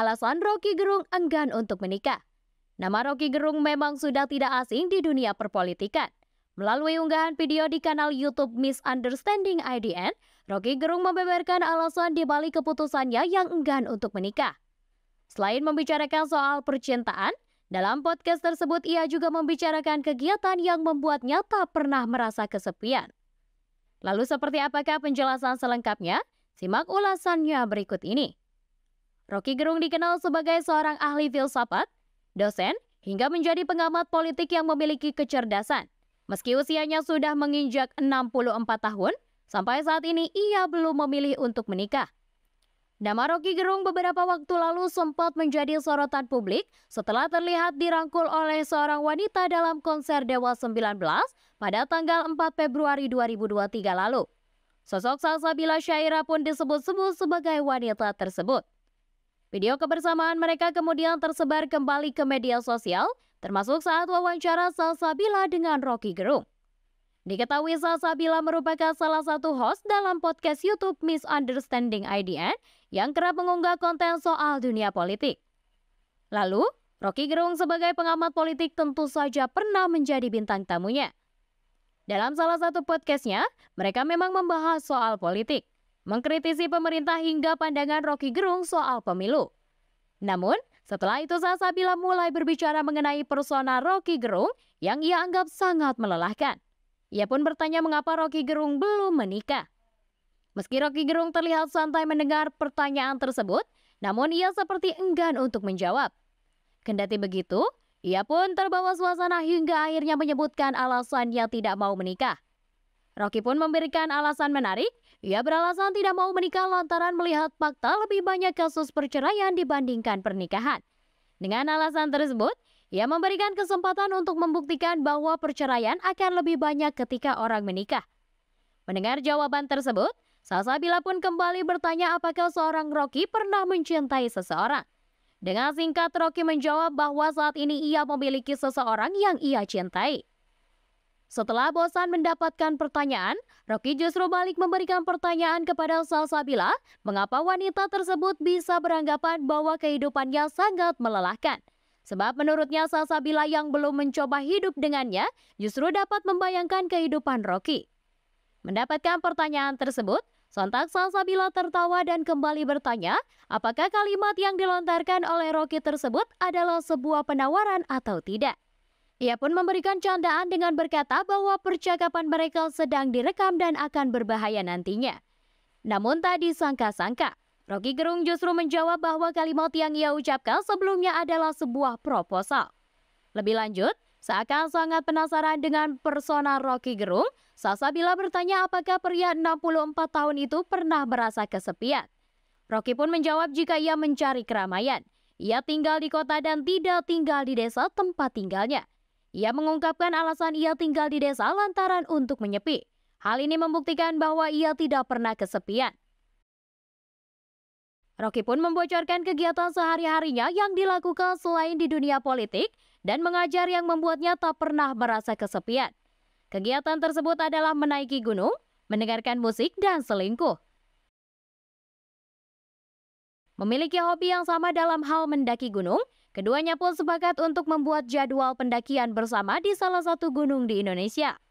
alasan Rocky Gerung enggan untuk menikah. Nama Rocky Gerung memang sudah tidak asing di dunia perpolitikan. Melalui unggahan video di kanal YouTube Misunderstanding IDN, Rocky Gerung membeberkan alasan di balik keputusannya yang enggan untuk menikah. Selain membicarakan soal percintaan, dalam podcast tersebut ia juga membicarakan kegiatan yang membuatnya tak pernah merasa kesepian. Lalu seperti apakah penjelasan selengkapnya? Simak ulasannya berikut ini. Rocky Gerung dikenal sebagai seorang ahli filsafat, dosen, hingga menjadi pengamat politik yang memiliki kecerdasan. Meski usianya sudah menginjak 64 tahun, sampai saat ini ia belum memilih untuk menikah. Nama Rocky Gerung beberapa waktu lalu sempat menjadi sorotan publik setelah terlihat dirangkul oleh seorang wanita dalam konser Dewa 19 pada tanggal 4 Februari 2023 lalu. Sosok Salsabila Syaira pun disebut-sebut sebagai wanita tersebut. Video kebersamaan mereka kemudian tersebar kembali ke media sosial, termasuk saat wawancara Salsabila dengan Rocky Gerung. Diketahui Salsabila merupakan salah satu host dalam podcast YouTube Misunderstanding IDN yang kerap mengunggah konten soal dunia politik. Lalu, Rocky Gerung sebagai pengamat politik tentu saja pernah menjadi bintang tamunya. Dalam salah satu podcastnya, mereka memang membahas soal politik mengkritisi pemerintah hingga pandangan Rocky Gerung soal pemilu. Namun, setelah itu bila mulai berbicara mengenai persona Rocky Gerung yang ia anggap sangat melelahkan. Ia pun bertanya mengapa Rocky Gerung belum menikah. Meski Rocky Gerung terlihat santai mendengar pertanyaan tersebut, namun ia seperti enggan untuk menjawab. Kendati begitu, ia pun terbawa suasana hingga akhirnya menyebutkan alasan yang tidak mau menikah. Rocky pun memberikan alasan menarik. Ia beralasan tidak mau menikah lantaran melihat fakta lebih banyak kasus perceraian dibandingkan pernikahan. Dengan alasan tersebut, ia memberikan kesempatan untuk membuktikan bahwa perceraian akan lebih banyak ketika orang menikah. Mendengar jawaban tersebut, Bila pun kembali bertanya apakah seorang Rocky pernah mencintai seseorang. Dengan singkat Rocky menjawab bahwa saat ini ia memiliki seseorang yang ia cintai. Setelah bosan mendapatkan pertanyaan, Rocky justru balik memberikan pertanyaan kepada Salsabila mengapa wanita tersebut bisa beranggapan bahwa kehidupannya sangat melelahkan. Sebab menurutnya Salsabila yang belum mencoba hidup dengannya justru dapat membayangkan kehidupan Rocky. Mendapatkan pertanyaan tersebut, sontak Salsabila tertawa dan kembali bertanya apakah kalimat yang dilontarkan oleh Rocky tersebut adalah sebuah penawaran atau tidak. Ia pun memberikan candaan dengan berkata bahwa percakapan mereka sedang direkam dan akan berbahaya nantinya. Namun tak disangka-sangka, Rocky Gerung justru menjawab bahwa kalimat yang ia ucapkan sebelumnya adalah sebuah proposal. Lebih lanjut, seakan sangat penasaran dengan persona Rocky Gerung, Sasa bila bertanya apakah pria 64 tahun itu pernah merasa kesepian. Rocky pun menjawab jika ia mencari keramaian. Ia tinggal di kota dan tidak tinggal di desa tempat tinggalnya. Ia mengungkapkan alasan ia tinggal di desa lantaran untuk menyepi. Hal ini membuktikan bahwa ia tidak pernah kesepian. Rocky pun membocorkan kegiatan sehari-harinya yang dilakukan selain di dunia politik dan mengajar yang membuatnya tak pernah merasa kesepian. Kegiatan tersebut adalah menaiki gunung, mendengarkan musik, dan selingkuh. Memiliki hobi yang sama dalam hal mendaki gunung, keduanya pun sepakat untuk membuat jadwal pendakian bersama di salah satu gunung di Indonesia.